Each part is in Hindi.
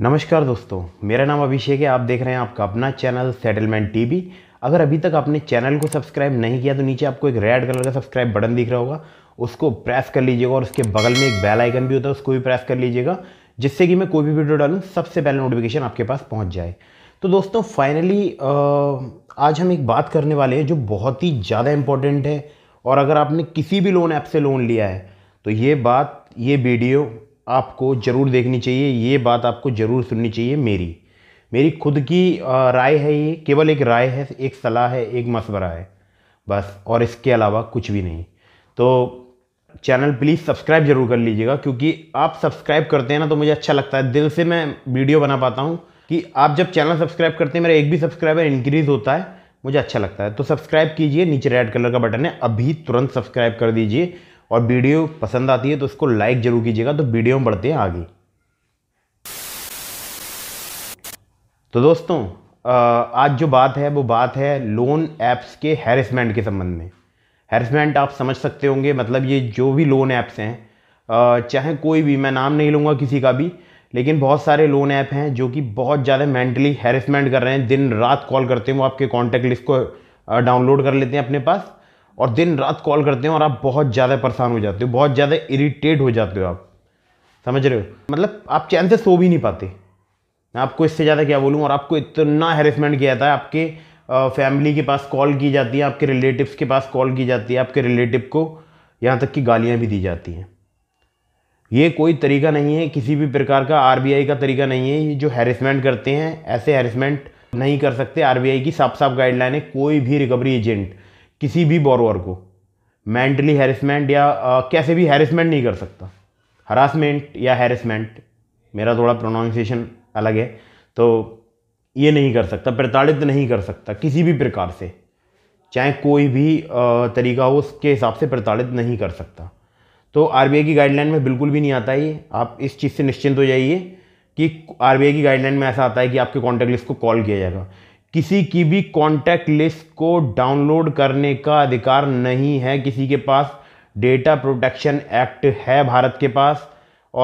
नमस्कार दोस्तों मेरा नाम अभिषेक है आप देख रहे हैं आपका अपना चैनल सेटलमेंट टीवी अगर अभी तक आपने चैनल को सब्सक्राइब नहीं किया तो नीचे आपको एक रेड कलर का सब्सक्राइब बटन दिख रहा होगा उसको प्रेस कर लीजिएगा और उसके बगल में एक बेल आइकन भी होता है उसको भी प्रेस कर लीजिएगा जिससे कि मैं कोई भी वीडियो डालूँ सबसे पहले नोटिफिकेशन आपके पास पहुँच जाए तो दोस्तों फाइनली आज हम एक बात करने वाले हैं जो बहुत ही ज़्यादा इंपॉर्टेंट है और अगर आपने किसी भी लोन ऐप से लोन लिया है तो ये बात ये वीडियो आपको ज़रूर देखनी चाहिए ये बात आपको ज़रूर सुननी चाहिए मेरी मेरी खुद की राय है ये केवल एक राय है एक सलाह है एक मशवरा है बस और इसके अलावा कुछ भी नहीं तो चैनल प्लीज़ सब्सक्राइब जरूर कर लीजिएगा क्योंकि आप सब्सक्राइब करते हैं ना तो मुझे अच्छा लगता है दिल से मैं वीडियो बना पाता हूँ कि आप जब चैनल सब्सक्राइब करते हैं मेरा एक भी सब्सक्राइबर इंक्रीज़ होता है मुझे अच्छा लगता है तो सब्सक्राइब कीजिए नीचे रेड कलर का बटन है अभी तुरंत सब्सक्राइब कर दीजिए और वीडियो पसंद आती है तो उसको लाइक ज़रूर कीजिएगा तो वीडियो में बढ़ते हैं आगे तो दोस्तों आज जो बात है वो बात है लोन ऐप्स के हैरेसमेंट के संबंध में हैरेसमेंट आप समझ सकते होंगे मतलब ये जो भी लोन ऐप्स हैं चाहे कोई भी मैं नाम नहीं लूँगा किसी का भी लेकिन बहुत सारे लोन ऐप हैं जो कि बहुत ज़्यादा मेंटली हैरेसमेंट कर रहे हैं दिन रात कॉल करते हैं वो आपके कॉन्टैक्ट लिस्ट को डाउनलोड कर लेते हैं अपने पास और दिन रात कॉल करते हो और आप बहुत ज़्यादा परेशान हो जाते हो बहुत ज़्यादा इरीटेट हो जाते हो आप समझ रहे हो मतलब आप चैन से सो भी नहीं पाते मैं आपको इससे ज़्यादा क्या बोलूँ और आपको इतना हेरेसमेंट किया जाता है आपके फैमिली के पास कॉल की जाती है आपके रिलेटिव्स के पास कॉल की जाती है आपके रिलेटिव को यहाँ तक कि गालियाँ भी दी जाती हैं ये कोई तरीका नहीं है किसी भी प्रकार का आर का तरीका नहीं है ये जो हैरेसमेंट करते हैं ऐसे हेरेसमेंट नहीं कर सकते आर की साफ साफ गाइडलाइन है कोई भी रिकवरी एजेंट किसी भी बोरोअर को मेंटली हैरेसमेंट या आ, कैसे भी हैरेसमेंट नहीं कर सकता हरासमेंट या हैरेसमेंट मेरा थोड़ा प्रोनाउंसिएशन अलग है तो ये नहीं कर सकता प्रताड़ित नहीं कर सकता किसी भी प्रकार से चाहे कोई भी आ, तरीका हो उसके हिसाब से प्रताड़ित नहीं कर सकता तो आर की गाइडलाइन में बिल्कुल भी नहीं आता ये आप इस चीज़ से निश्चिंत हो जाइए कि आर की गाइडलाइन में ऐसा आता है कि आपके कॉन्टैक्ट लिस्ट को कॉल किया जाएगा किसी की भी कॉन्टैक्ट लिस्ट को डाउनलोड करने का अधिकार नहीं है किसी के पास डेटा प्रोटेक्शन एक्ट है भारत के पास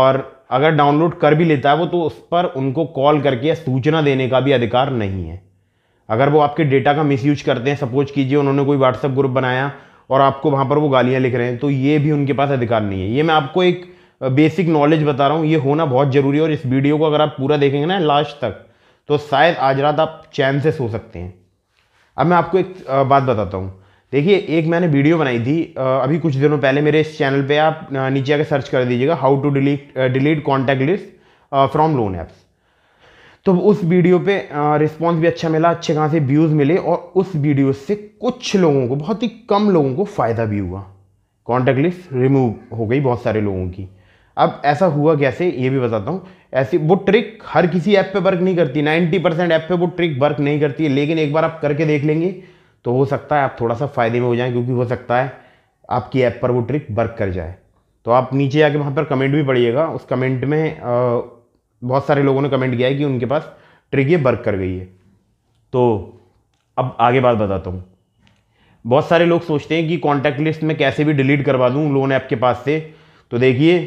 और अगर डाउनलोड कर भी लेता है वो तो उस पर उनको कॉल करके या सूचना देने का भी अधिकार नहीं है अगर वो आपके डेटा का मिसयूज करते हैं सपोज कीजिए उन्होंने कोई व्हाट्सअप ग्रुप बनाया और आपको वहाँ पर वो गालियाँ लिख रहे हैं तो ये भी उनके पास अधिकार नहीं है ये मैं आपको एक बेसिक नॉलेज बता रहा हूँ ये होना बहुत ज़रूरी है और इस वीडियो को अगर आप पूरा देखेंगे ना लास्ट तक तो शायद आज रात आप चैन से सो सकते हैं अब मैं आपको एक बात बताता हूँ देखिए एक मैंने वीडियो बनाई थी अभी कुछ दिनों पहले मेरे इस चैनल पे आप नीचे आके सर्च कर दीजिएगा how to delete delete contact list from loan apps तो उस वीडियो पे रिस्पांस भी अच्छा मिला अच्छे खासे व्यूज़ मिले और उस वीडियो से कुछ लोगों को बहुत ही कम लोगों को फ़ायदा भी हुआ कॉन्टैक्ट लिस्ट रिमूव हो गई बहुत सारे लोगों की अब ऐसा हुआ कैसे ये भी बताता हूँ ऐसी वो ट्रिक हर किसी ऐप पे वर्क नहीं करती 90 परसेंट ऐप पे वो ट्रिक वर्क नहीं करती है लेकिन एक बार आप करके देख लेंगे तो हो सकता है आप थोड़ा सा फ़ायदे में हो जाएं क्योंकि हो सकता है आपकी ऐप पर वो ट्रिक वर्क कर जाए तो आप नीचे आके वहाँ पर कमेंट भी पढ़िएगा उस कमेंट में बहुत सारे लोगों ने कमेंट किया है कि उनके पास ट्रिक ये वर्क कर गई है तो अब आगे बात बताता हूँ बहुत सारे लोग सोचते हैं कि कॉन्टैक्ट लिस्ट में कैसे भी डिलीट करवा दूँ लोन ऐप के पास से तो देखिए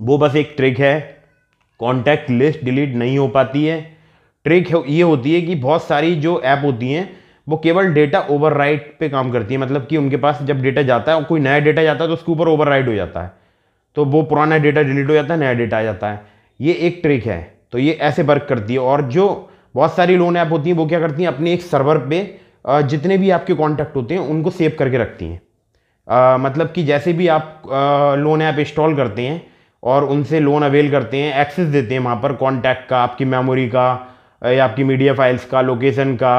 वो बस एक ट्रिक है कॉन्टैक्ट लिस्ट डिलीट नहीं हो पाती है ट्रिक ये होती है कि बहुत सारी जो ऐप होती हैं वो केवल डेटा राइट पे काम करती है मतलब कि उनके पास जब डेटा जाता है कोई नया डेटा जाता है तो उसके ऊपर ओवरराइट हो जाता है तो वो पुराना डेटा डिलीट हो जाता है नया डेटा आ जाता है ये एक ट्रिक है तो ये ऐसे वर्क करती है और जो बहुत सारी लोन ऐप होती हैं वो क्या करती हैं अपने एक सर्वर पे जितने भी आपके कॉन्टैक्ट होते हैं उनको सेव करके रखती हैं मतलब कि जैसे भी आप लोन ऐप इंस्टॉल करते हैं और उनसे लोन अवेल करते हैं एक्सेस देते हैं वहाँ पर कॉन्टैक्ट का आपकी मेमोरी का या आपकी मीडिया फाइल्स का लोकेशन का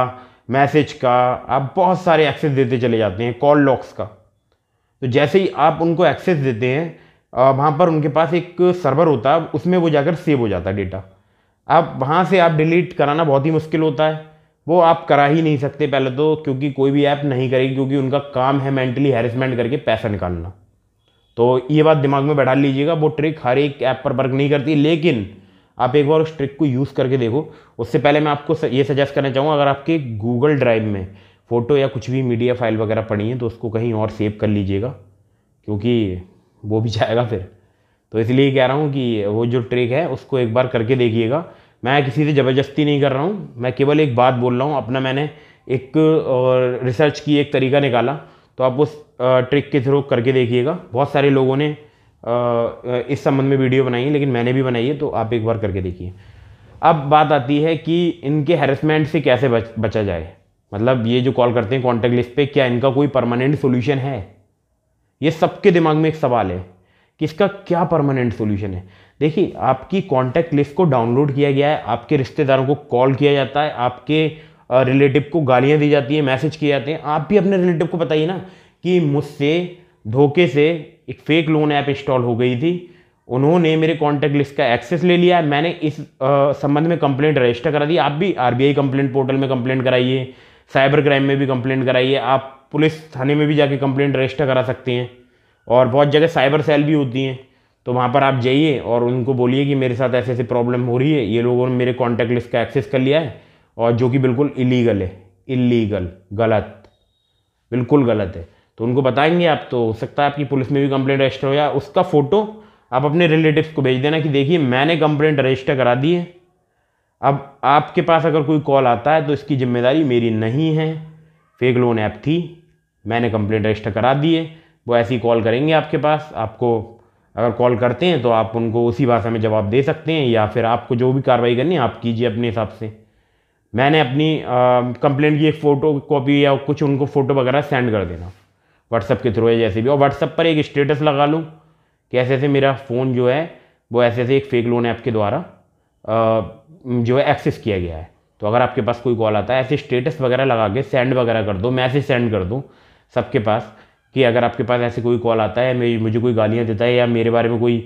मैसेज का आप बहुत सारे एक्सेस देते चले जाते हैं कॉल लॉक्स का तो जैसे ही आप उनको एक्सेस देते हैं वहाँ पर उनके पास एक सर्वर होता है उसमें वो जाकर सेव हो जाता है डेटा आप वहाँ से आप डिलीट कराना बहुत ही मुश्किल होता है वो आप करा ही नहीं सकते पहले तो क्योंकि कोई भी ऐप नहीं करेगी क्योंकि उनका काम है मेंटली हैरेसमेंट करके पैसा निकालना तो ये बात दिमाग में बैठा लीजिएगा वो ट्रिक हर एक ऐप पर वर्क नहीं करती लेकिन आप एक बार उस ट्रिक को यूज़ करके देखो उससे पहले मैं आपको ये सजेस्ट करना चाहूँगा अगर आपके गूगल ड्राइव में फ़ोटो या कुछ भी मीडिया फाइल वगैरह पड़ी है तो उसको कहीं और सेव कर लीजिएगा क्योंकि वो भी जाएगा फिर तो इसलिए कह रहा हूँ कि वो जो ट्रिक है उसको एक बार करके देखिएगा मैं किसी से ज़बरदस्ती नहीं कर रहा हूँ मैं केवल एक बात बोल रहा हूँ अपना मैंने एक और रिसर्च की एक तरीका निकाला तो आप उस ट्रिक के थ्रू करके देखिएगा बहुत सारे लोगों ने इस संबंध में वीडियो बनाई है लेकिन मैंने भी बनाई है तो आप एक बार करके देखिए अब बात आती है कि इनके हेरसमेंट से कैसे बच, बचा जाए मतलब ये जो कॉल करते हैं कॉन्टैक्ट लिस्ट पे क्या इनका कोई परमानेंट सोल्यूशन है ये सबके दिमाग में एक सवाल है कि इसका क्या परमानेंट सोल्यूशन है देखिए आपकी कॉन्टैक्ट लिस्ट को डाउनलोड किया गया है आपके रिश्तेदारों को कॉल किया जाता है आपके रिलेटिव को गालियाँ दी जाती हैं मैसेज किए जाते हैं आप भी अपने रिलेटिव को बताइए ना कि मुझसे धोखे से एक फेक लोन ऐप इंस्टॉल हो गई थी उन्होंने मेरे कॉन्टैक्ट लिस्ट का एक्सेस ले लिया है मैंने इस संबंध में कंप्लेंट रजिस्टर करा दी आप भी आर बी पोर्टल में कंप्लेंट कराइए साइबर क्राइम में भी कंप्लेंट कराइए आप पुलिस थाने में भी जाके कंप्लेंट रजिस्टर करा सकते हैं और बहुत जगह साइबर सेल भी होती हैं तो वहाँ पर आप जाइए और उनको बोलिए कि मेरे साथ ऐसे ऐसे प्रॉब्लम हो रही है ये लोगों ने मेरे कॉन्टैक्ट लिस्ट का एक्सेस कर लिया है और जो कि बिल्कुल इलीगल है इलीगल गलत बिल्कुल गलत है तो उनको बताएंगे आप तो हो सकता है आपकी पुलिस में भी कंप्लेंट रजिस्टर हो या उसका फ़ोटो आप अपने रिलेटिव्स को भेज देना कि देखिए मैंने कंप्लेंट रजिस्टर करा दी है अब आपके पास अगर कोई कॉल आता है तो इसकी जिम्मेदारी मेरी नहीं है फेक लोन ऐप थी मैंने कंप्लेंट रजिस्टर करा दी है वो ऐसी कॉल करेंगे आपके पास आपको अगर कॉल करते हैं तो आप उनको उसी भाषा में जवाब दे सकते हैं या फिर आपको जो भी कार्रवाई करनी है आप कीजिए अपने हिसाब से मैंने अपनी कंप्लेंट की एक फ़ोटो कॉपी या कुछ उनको फ़ोटो वगैरह सेंड कर देना व्हाट्सअप के थ्रू या जैसे भी और व्हाट्सअप पर एक स्टेटस लगा लूँ कि ऐसे ऐसे मेरा फ़ोन जो है वो ऐसे ऐसे एक फेक लोन ऐप के द्वारा जो है एक्सेस किया गया है तो अगर आपके पास कोई कॉल आता है ऐसे स्टेटस वगैरह लगा के सेंड वगैरह कर दो मैसेज सेंड कर दो सबके पास कि अगर आपके पास ऐसे कोई कॉल आता है मेरी मुझे कोई गालियाँ देता है या मेरे बारे में कोई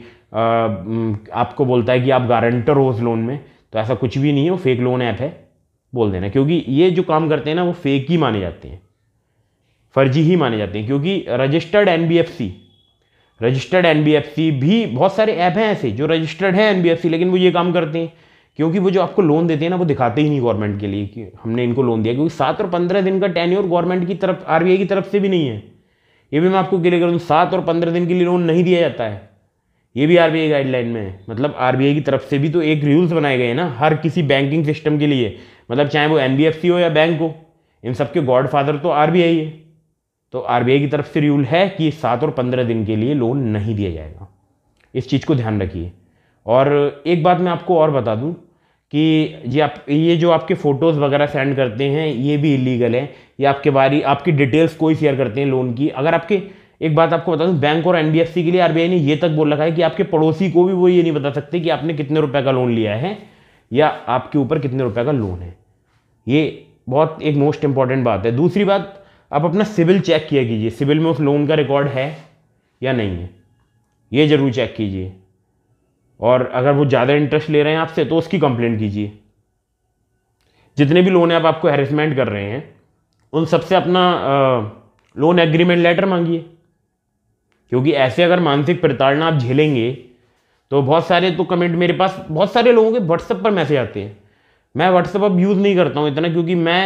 आपको बोलता है कि आप गारंटर हो उस लोन में तो ऐसा कुछ भी नहीं है वो फेक लोन ऐप है बोल देना क्योंकि ये जो काम करते हैं ना वो फेक ही माने जाते हैं फर्जी ही माने जाते हैं क्योंकि रजिस्टर्ड एन रजिस्टर्ड एन भी बहुत सारे ऐप हैं ऐसे जो रजिस्टर्ड हैं एन लेकिन वो ये काम करते हैं क्योंकि वो जो आपको लोन देते हैं ना वो दिखाते ही नहीं गवर्नमेंट के लिए कि हमने इनको लोन दिया क्योंकि सात और पंद्रह दिन का टेन्योर गवर्नमेंट की तरफ आर की तरफ से भी नहीं है ये भी मैं आपको क्लियर कर दूँ सात और पंद्रह दिन के लिए लोन नहीं दिया जाता है ये भी आर गाइडलाइन में है मतलब आर की तरफ से भी तो एक रूल्स बनाए गए हैं ना हर किसी बैंकिंग सिस्टम के लिए मतलब चाहे वो एन हो या बैंक हो इन सब के गॉड फादर तो आर है तो आर की तरफ से रूल है कि सात और पंद्रह दिन के लिए लोन नहीं दिया जाएगा इस चीज़ को ध्यान रखिए और एक बात मैं आपको और बता दूँ कि ये आप ये जो आपके फ़ोटोज़ वगैरह सेंड करते हैं ये भी इलीगल है ये आपके बारी आपकी डिटेल्स कोई शेयर करते हैं लोन की अगर आपके एक बात आपको बता दूं बैंक और एनबीएफसी के लिए आरबीआई ने यह तक बोल रखा है कि आपके पड़ोसी को भी वो ये नहीं बता सकते कि आपने कितने रुपए का लोन लिया है या आपके ऊपर कितने रुपए का लोन है ये बहुत एक मोस्ट इंपॉर्टेंट बात है दूसरी बात आप अपना सिविल चेक किया कीजिए सिविल में उस लोन का रिकॉर्ड है या नहीं है ये ज़रूर चेक कीजिए और अगर वो ज़्यादा इंटरेस्ट ले रहे हैं आपसे तो उसकी कंप्लेंट कीजिए जितने भी लोन आप आपको हेरेसमेंट कर रहे हैं उन सबसे अपना आ, लोन एग्रीमेंट लेटर मांगिए क्योंकि ऐसे अगर मानसिक प्रताड़ना आप झेलेंगे तो बहुत सारे तो कमेंट मेरे पास बहुत सारे लोगों के व्हाट्सएप पर मैसेज आते हैं मैं व्हाट्सएप अब यूज़ नहीं करता हूँ इतना क्योंकि मैं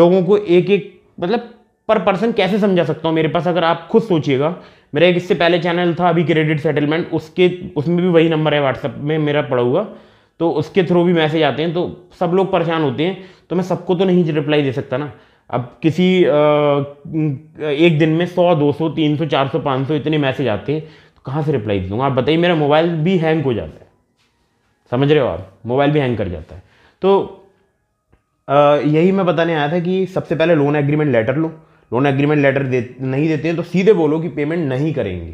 लोगों को एक एक मतलब पर पर्सन कैसे समझा सकता हूँ मेरे पास अगर आप खुद सोचिएगा मेरा एक इससे पहले चैनल था अभी क्रेडिट सेटलमेंट उसके उसमें भी वही नंबर है व्हाट्सएप में मेरा पड़ा हुआ तो उसके थ्रू भी मैसेज आते हैं तो सब लोग परेशान होते हैं तो मैं सबको तो नहीं रिप्लाई दे सकता ना अब किसी एक दिन में सौ दो सौ तीन सौ चार सौ पाँच सौ इतने मैसेज आते हैं तो कहाँ से रिप्लाई दूँगा आप बताइए मेरा मोबाइल भी हैंग हो जाता है समझ रहे हो आप मोबाइल भी हैंग कर जाता है तो यही मैं बताने आया था कि सबसे पहले लोन एग्रीमेंट लेटर लो लोन एग्रीमेंट लेटर दे नहीं देते हैं तो सीधे बोलो कि पेमेंट नहीं करेंगे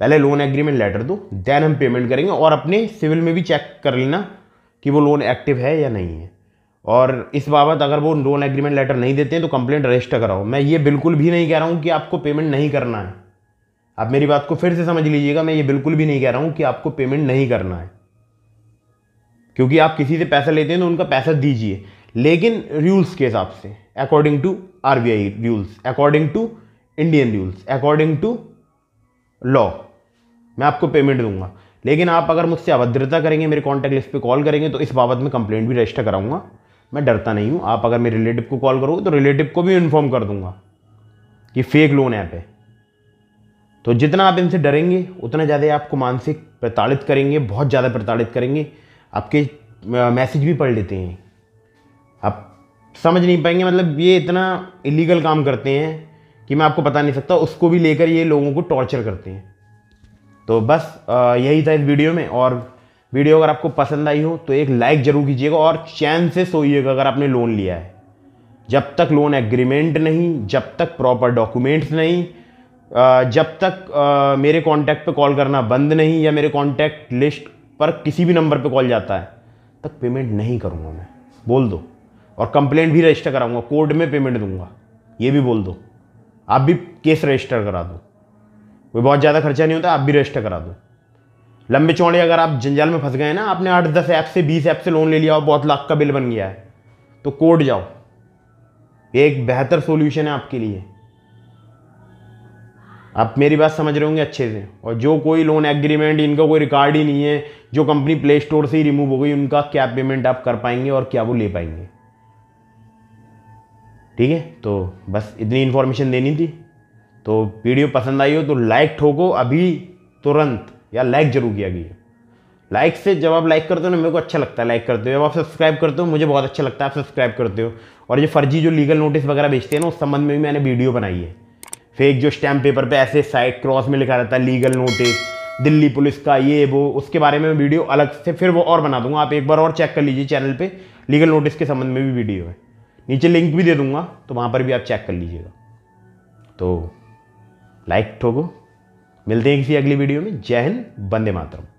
पहले लोन एग्रीमेंट लेटर दो देन हम पेमेंट करेंगे और अपने सिविल में भी चेक कर लेना कि वो लोन एक्टिव है या नहीं है और इस बाबत अगर वो लोन एग्रीमेंट लेटर नहीं देते हैं तो कंप्लेंट रजिस्टर कराओ मैं ये बिल्कुल भी नहीं कह रहा हूँ कि आपको पेमेंट नहीं करना है आप मेरी बात को फिर से समझ लीजिएगा मैं ये बिल्कुल भी नहीं कह रहा हूँ कि आपको पेमेंट नहीं करना है क्योंकि आप किसी से पैसा लेते हैं तो उनका पैसा दीजिए लेकिन रूल्स के हिसाब से according to R rules according to Indian rules according to law मैं आपको पेमेंट दूंगा लेकिन आप अगर मुझसे अभद्रता करेंगे मेरे कॉन्टैक्ट लिस्ट पे कॉल करेंगे तो इस बाबत में कंप्लेंट भी रजिस्टर कराऊंगा मैं डरता नहीं हूँ आप अगर मेरे रिलेटिव को कॉल करोगे तो रिलेटिव को भी इन्फॉर्म कर दूंगा कि फेक लोन ऐप है तो जितना आप इनसे डरेंगे उतना ज़्यादा आपको मानसिक प्रताड़ित करेंगे बहुत ज़्यादा प्रताड़ित करेंगे आपके मैसेज भी पढ़ लेते हैं आप समझ नहीं पाएंगे मतलब ये इतना इलीगल काम करते हैं कि मैं आपको बता नहीं सकता उसको भी लेकर ये लोगों को टॉर्चर करते हैं तो बस यही था इस वीडियो में और वीडियो अगर आपको पसंद आई हो तो एक लाइक ज़रूर कीजिएगा और चैन से सोइएगा अगर आपने लोन लिया है जब तक लोन एग्रीमेंट नहीं जब तक प्रॉपर डॉक्यूमेंट्स नहीं जब तक मेरे कॉन्टैक्ट पर कॉल करना बंद नहीं या मेरे कॉन्टैक्ट लिस्ट पर किसी भी नंबर पर कॉल जाता है तक पेमेंट नहीं करूँगा मैं बोल दो और कंप्लेंट भी रजिस्टर कराऊँगा कोर्ट में पेमेंट दूंगा ये भी बोल दो आप भी केस रजिस्टर करा दो कोई बहुत ज़्यादा खर्चा नहीं होता आप भी रजिस्टर करा दो लंबे चौड़े अगर आप जंजाल में फंस गए ना आपने आठ दस ऐप से बीस ऐप से लोन ले लिया और बहुत लाख का बिल बन गया है तो कोर्ट जाओ एक बेहतर सोल्यूशन है आपके लिए आप मेरी बात समझ रहे होंगे अच्छे से और जो कोई लोन एग्रीमेंट इनका कोई रिकॉर्ड ही नहीं है जो कंपनी प्ले स्टोर से ही रिमूव हो गई उनका क्या पेमेंट आप कर पाएंगे और क्या वो ले पाएंगे ठीक है तो बस इतनी इन्फॉर्मेशन देनी थी तो वीडियो पसंद आई हो तो लाइक ठोको अभी तुरंत या लाइक जरूर किया गया लाइक से जब आप लाइक करते हो ना मेरे को अच्छा लगता है लाइक करते हो जब आप सब्सक्राइब करते हो मुझे बहुत अच्छा लगता है आप सब्सक्राइब करते हो और ये फर्जी जो लीगल नोटिस वगैरह भेजते हैं ना उस संबंध में भी मैंने वीडियो बनाई है फेक जो स्टैम्प पेपर पे ऐसे साइड क्रॉस में लिखा रहता है लीगल नोटिस दिल्ली पुलिस का ये वो उसके बारे में वीडियो अलग से फिर वो और बना दूंगा आप एक बार और चेक कर लीजिए चैनल पर लीगल नोटिस के संबंध में भी वीडियो है नीचे लिंक भी दे दूंगा तो वहाँ पर भी आप चेक कर लीजिएगा तो लाइक ठोको मिलते हैं किसी अगली वीडियो में जय हिंद बंदे मातरम